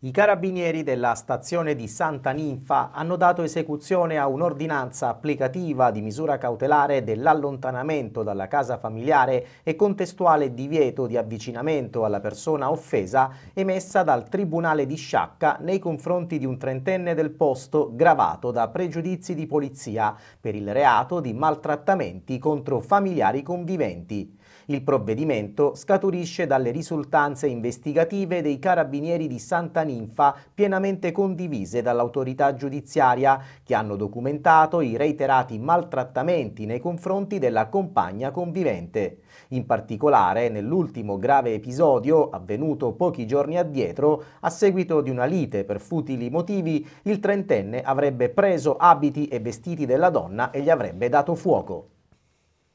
I carabinieri della stazione di Santa Ninfa hanno dato esecuzione a un'ordinanza applicativa di misura cautelare dell'allontanamento dalla casa familiare e contestuale divieto di avvicinamento alla persona offesa emessa dal Tribunale di Sciacca nei confronti di un trentenne del posto gravato da pregiudizi di polizia per il reato di maltrattamenti contro familiari conviventi. Il provvedimento scaturisce dalle risultanze investigative dei carabinieri di Santa Ninfa ninfa pienamente condivise dall'autorità giudiziaria, che hanno documentato i reiterati maltrattamenti nei confronti della compagna convivente. In particolare, nell'ultimo grave episodio, avvenuto pochi giorni addietro, a seguito di una lite per futili motivi, il trentenne avrebbe preso abiti e vestiti della donna e gli avrebbe dato fuoco.